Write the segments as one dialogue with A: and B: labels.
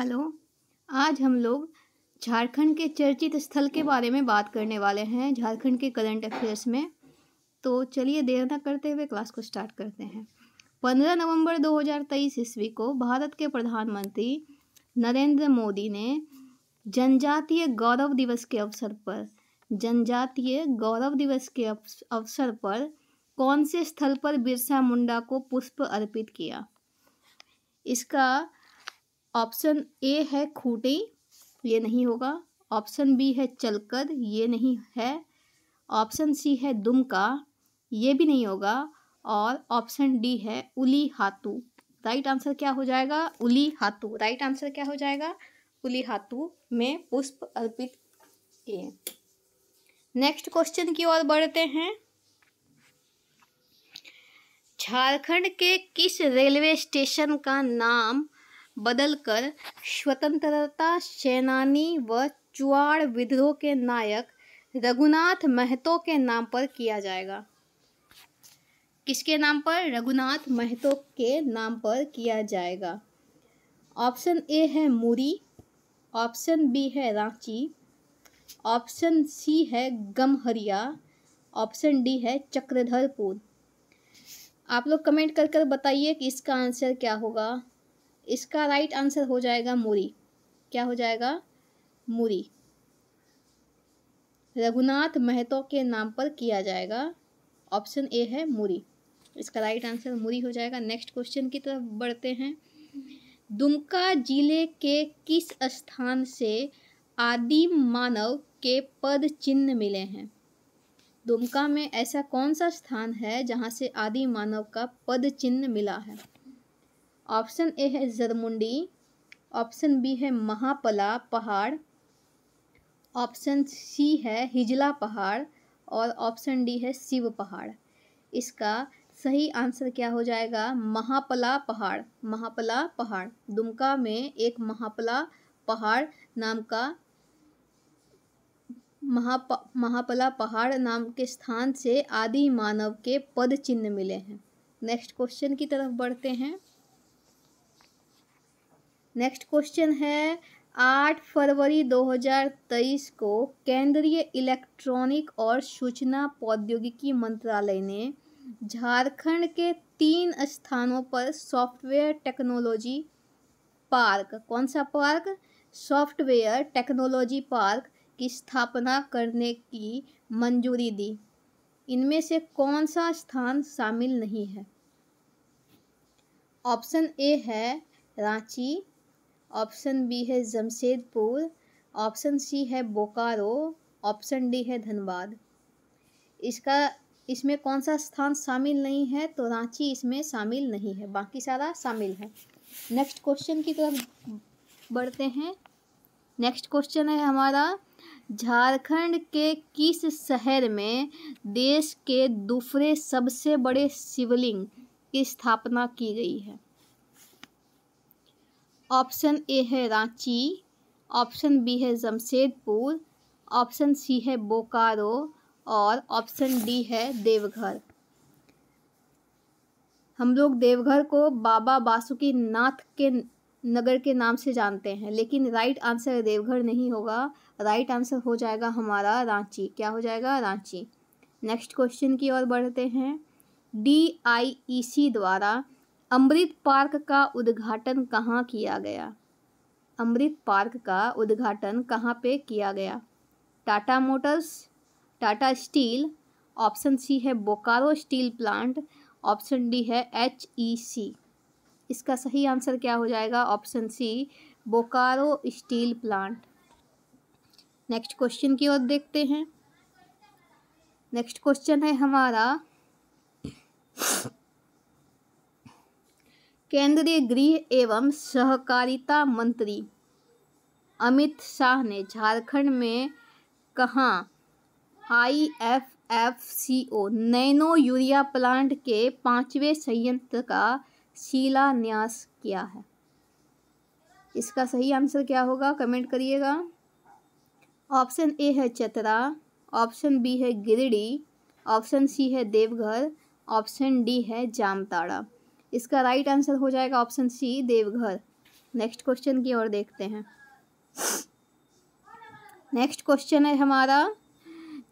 A: hello आज हम लोग झारखंड के चर्चित स्थल के बारे में बात करने वाले हैं झारखंड के करंट अफेयर्स में तो चलिए देर न करते हुए क्लास को स्टार्ट करते हैं पंद्रह नवंबर 2023 ईस्वी को भारत के प्रधानमंत्री नरेंद्र मोदी ने जनजातीय गौरव दिवस के अवसर पर जनजातीय गौरव दिवस के अवसर पर कौन से स्थल पर बिरसा मुंडा को पुष्प अर्पित किया इसका ऑप्शन ए है खूटी ये नहीं होगा ऑप्शन बी है चलकद ये नहीं है ऑप्शन सी है दुमका ये भी नहीं होगा और ऑप्शन डी है उली हाथू राइट आंसर क्या हो जाएगा उली हाथू राइट आंसर क्या हो जाएगा उली हाथू में पुष्प अर्पित किए नेक्स्ट क्वेश्चन की ओर बढ़ते हैं झारखंड के किस रेलवे स्टेशन का नाम बदलकर स्वतंत्रता सेनानी व चुआड़ विद्रोह के नायक रघुनाथ महतो के नाम पर किया जाएगा किसके नाम पर रघुनाथ महतो के नाम पर किया जाएगा ऑप्शन ए है मूरी ऑप्शन बी है रांची ऑप्शन सी है गमहरिया ऑप्शन डी है चक्रधरपुर आप लोग कमेंट कर कर बताइए कि इसका आंसर क्या होगा इसका राइट आंसर हो जाएगा मूरी क्या हो जाएगा मुरी रघुनाथ महतो के नाम पर किया जाएगा ऑप्शन ए है मूरी इसका राइट आंसर मूरी हो जाएगा नेक्स्ट क्वेश्चन की तरफ बढ़ते हैं दुमका जिले के किस स्थान से आदिम मानव के पद चिन्ह मिले हैं दुमका में ऐसा कौन सा स्थान है जहाँ से आदि मानव का पद चिन्ह मिला है ऑप्शन ए है जरमुंडी ऑप्शन बी है महापला पहाड़ ऑप्शन सी है हिजला पहाड़ और ऑप्शन डी है शिव पहाड़ इसका सही आंसर क्या हो जाएगा महापला पहाड़ महापला पहाड़ दुमका में एक महापला पहाड़ नाम का महाप महापला पहाड़ नाम के स्थान से आदि मानव के पद चिन्ह मिले हैं नेक्स्ट क्वेश्चन की तरफ बढ़ते हैं नेक्स्ट क्वेश्चन है आठ फरवरी 2023 को केंद्रीय इलेक्ट्रॉनिक और सूचना प्रौद्योगिकी मंत्रालय ने झारखंड के तीन स्थानों पर सॉफ्टवेयर टेक्नोलॉजी पार्क कौन सा पार्क सॉफ्टवेयर टेक्नोलॉजी पार्क की स्थापना करने की मंजूरी दी इनमें से कौन सा स्थान शामिल नहीं है ऑप्शन ए है रांची ऑप्शन बी है जमशेदपुर ऑप्शन सी है बोकारो ऑप्शन डी है धनबाद इसका इसमें कौन सा स्थान शामिल नहीं है तो रांची इसमें शामिल नहीं है बाकी सारा शामिल है नेक्स्ट क्वेश्चन की तरफ बढ़ते हैं नेक्स्ट क्वेश्चन है हमारा झारखंड के किस शहर में देश के दूसरे सबसे बड़े शिवलिंग की स्थापना की गई है ऑप्शन ए है रांची ऑप्शन बी है जमशेदपुर ऑप्शन सी है बोकारो और ऑप्शन डी है देवघर हम लोग देवघर को बाबा बासुकी नाथ के नगर के नाम से जानते हैं लेकिन राइट आंसर देवघर नहीं होगा राइट आंसर हो जाएगा हमारा रांची क्या हो जाएगा रांची नेक्स्ट क्वेश्चन की ओर बढ़ते हैं डी आई ई सी द्वारा अमृत पार्क का उद्घाटन कहाँ किया गया अमृत पार्क का उद्घाटन कहाँ पे किया गया Tata motors Tata steel option C है Bokaro steel plant option D है एच ई सी इसका सही आंसर क्या हो जाएगा option C Bokaro steel plant next question की ओर देखते हैं नेक्स्ट क्वेश्चन है हमारा केंद्रीय गृह एवं सहकारिता मंत्री अमित शाह ने झारखंड में कहा I F F C O nano urea plant के पांचवें संयंत्र का शिलान्यास किया है इसका सही आंसर क्या होगा कमेंट करिएगा ऑप्शन ए है चतरा ऑप्शन बी है गिरिडीह ऑप्शन सी है देवघर ऑप्शन डी है जामताड़ा इसका राइट आंसर हो जाएगा option C Deoghar next question की ओर देखते हैं नेक्स्ट क्वेश्चन है हमारा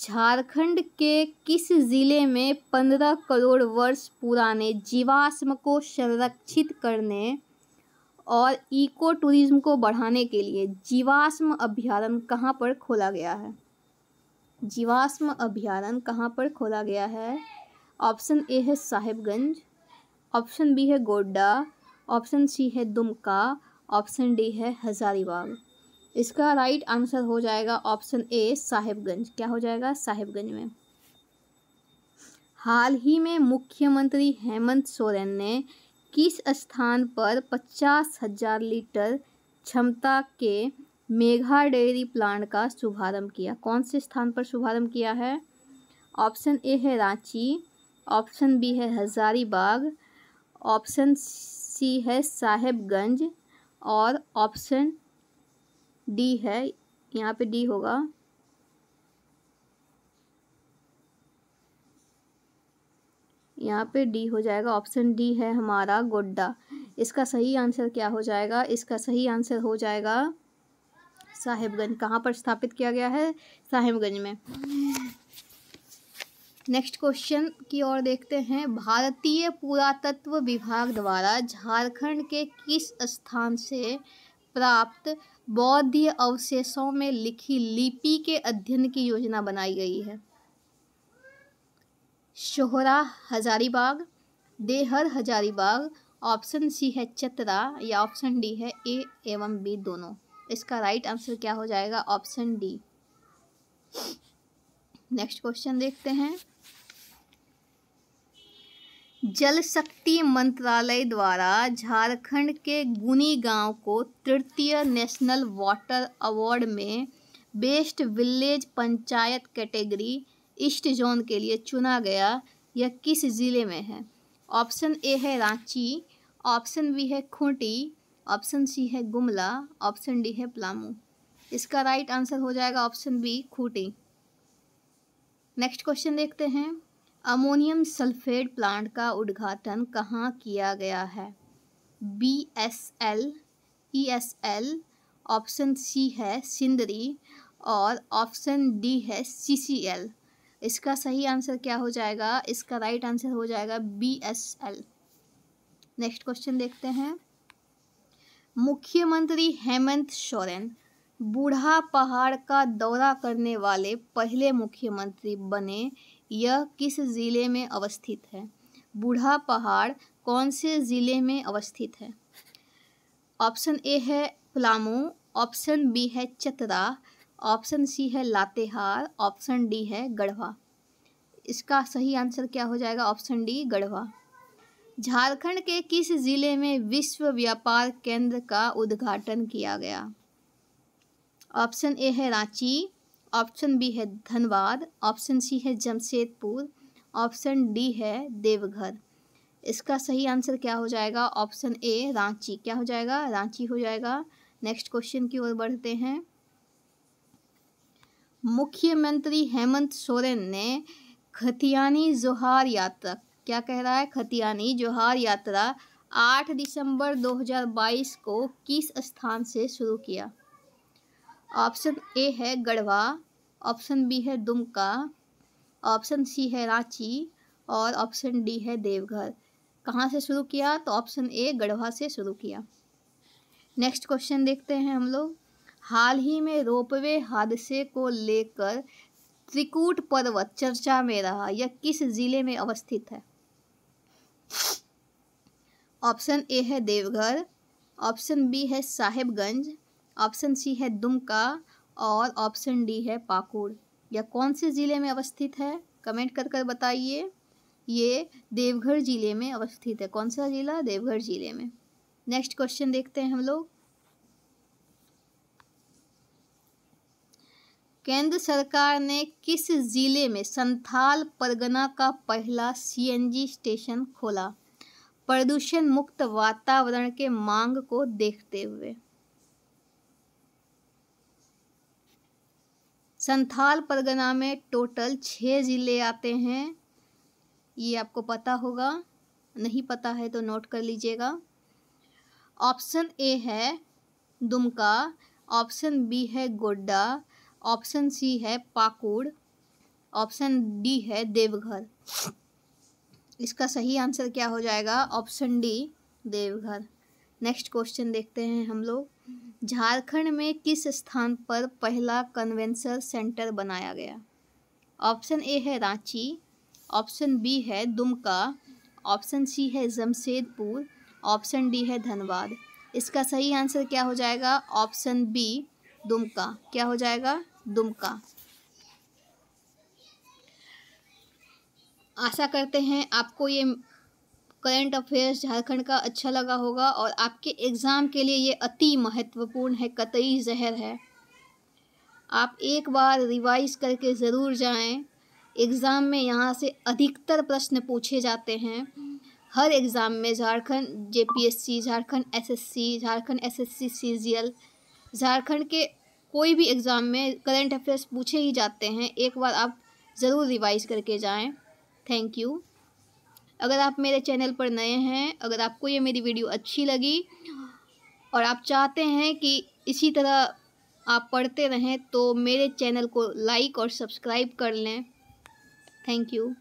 A: झारखंड के किस ज़िले में पंद्रह करोड़ वर्ष पुराने जीवाश्म को संरक्षित करने और इको टूरिज्म को बढ़ाने के लिए जीवाश्म अभ्यारण कहाँ पर खोला गया है जीवाश्म अभ्यारण्य कहाँ पर खोला गया है ऑप्शन ए है साहिबगंज ऑप्शन बी है गोड्डा ऑप्शन सी है दुमका ऑप्शन डी है हज़ारीबाग इसका राइट आंसर हो जाएगा ऑप्शन ए साहिबगंज क्या हो जाएगा साहिबगंज में हाल ही में मुख्यमंत्री हेमंत सोरेन ने किस स्थान पर पचास हजार लीटर क्षमता के मेघा डेयरी प्लांट का शुभारंभ किया कौन से स्थान पर शुभारंभ किया है ऑप्शन ए है रांची ऑप्शन बी है हजारीबाग ऑप्शन सी है साहेबगंज और ऑप्शन डी है यहाँ पे डी होगा यहाँ पे डी हो जाएगा ऑप्शन डी है हमारा गोड्डा इसका सही आंसर क्या हो जाएगा इसका सही आंसर हो जाएगा साहेबगंज कहाँ पर स्थापित किया गया है साहेबगंज में नेक्स्ट क्वेश्चन की ओर देखते हैं भारतीय पुरातत्व विभाग द्वारा झारखंड के किस स्थान से प्राप्त बौद्ध अवशेषों में लिखी लिपि के अध्ययन की योजना बनाई गई है शोहरा हजारीबाग देहर हजारीबाग ऑप्शन सी है चतरा या ऑप्शन डी है ए एवं बी दोनों इसका राइट आंसर क्या हो जाएगा ऑप्शन डी नेक्स्ट क्वेश्चन देखते हैं जल शक्ति मंत्रालय द्वारा झारखंड के गुनी गांव को तृतीय नेशनल वाटर अवार्ड में best village panchayat category east zone के लिए चुना गया यह किस ज़िले में है ऑप्शन ए है रांची ऑप्शन बी है खूंटी ऑप्शन सी है गुमला ऑप्शन डी है प्लामू इसका राइट आंसर हो जाएगा option B Khunti next question देखते हैं अमोनियम सल्फेट प्लांट का उद्घाटन कहाँ किया गया है B S L E S L option C है सिंदरी और ऑप्शन डी है सी सी एल इसका सही आंसर क्या हो जाएगा इसका राइट आंसर हो जाएगा B S L next question देखते हैं मुख्यमंत्री हेमंत सोरेन बूढ़ा पहाड़ का दौरा करने वाले पहले मुख्यमंत्री बने यह किस ज़िले में अवस्थित है बूढ़ा पहाड़ कौन से ज़िले में अवस्थित है ऑप्शन ए है पलामू ऑप्शन बी है चतरा ऑप्शन सी है लातेहार ऑप्शन डी है गढ़वा इसका सही आंसर क्या हो जाएगा ऑप्शन डी गढ़वा झारखंड के किस ज़िले में विश्व व्यापार केंद्र का उद्घाटन किया गया ऑप्शन ए है रांची ऑप्शन बी है धनबाद ऑप्शन सी है जमशेदपुर ऑप्शन डी है देवघर इसका सही आंसर क्या हो जाएगा ऑप्शन ए रांची क्या हो जाएगा रांची हो जाएगा नेक्स्ट क्वेश्चन की ओर बढ़ते हैं मुख्यमंत्री हेमंत सोरेन ने खतियानी जोहार यात्रा क्या कह रहा है खतियानी जोहार यात्रा 8 दिसंबर 2022 को किस स्थान से शुरू किया ऑप्शन ए है गढ़वा ऑप्शन बी है दुमका ऑप्शन सी है रांची और ऑप्शन डी है देवघर कहाँ से शुरू किया तो ऑप्शन ए गढ़वा से शुरू किया नेक्स्ट क्वेश्चन देखते हैं हम लोग हाल ही में रोपवे हादसे को लेकर त्रिकूट पर्वत चर्चा में रहा यह किस जिले में अवस्थित है ऑप्शन ए है देवघर ऑप्शन बी है साहेबगंज ऑप्शन सी है दुमका और ऑप्शन डी है पाकुड़ यह कौन से ज़िले में अवस्थित है कमेंट कर कर बताइए ये देवघर ज़िले में अवस्थित है कौन सा ज़िला देवघर ज़िले में नेक्स्ट क्वेश्चन देखते हैं हम लोग केंद्र सरकार ने किस ज़िले में संथाल परगना का पहला सीएनजी स्टेशन खोला प्रदूषण मुक्त वातावरण के मांग को देखते हुए संथाल परगना में टोटल छः ज़िले आते हैं ये आपको पता होगा नहीं पता है तो नोट कर लीजिएगा ऑप्शन ए है दुमका ऑप्शन बी है गोड्डा ऑप्शन सी है पाकुड़ ऑप्शन डी है देवघर इसका सही आंसर क्या हो जाएगा option D Deoghar next question देखते हैं हम लोग झारखंड में किस स्थान पर पहला कन्वेंशन सेंटर बनाया गया ऑप्शन ए है रांची ऑप्शन बी है दुमका ऑप्शन सी है जमशेदपुर ऑप्शन डी है धनबाद इसका सही आंसर क्या हो जाएगा ऑप्शन बी दुमका क्या हो जाएगा दुमका आशा करते हैं आपको ये करंट अफेयर्स झारखंड का अच्छा लगा होगा और आपके एग्ज़ाम के लिए ये अति महत्वपूर्ण है कतई जहर है आप एक बार रिवाइज करके ज़रूर जाएं एग्ज़ाम में यहाँ से अधिकतर प्रश्न पूछे जाते हैं हर एग्ज़ाम में Jharkhand JPSC Jharkhand SSC Jharkhand SSC CGL Jharkhand के कोई भी एग्ज़ाम में करंट अफेयर्स पूछे ही जाते हैं एक बार आप ज़रूर रिवाइज करके जाएं थैंक यू अगर आप मेरे चैनल पर नए हैं अगर आपको ये मेरी वीडियो अच्छी लगी और आप चाहते हैं कि इसी तरह आप पढ़ते रहें तो मेरे चैनल को लाइक और सब्सक्राइब कर लें थैंक यू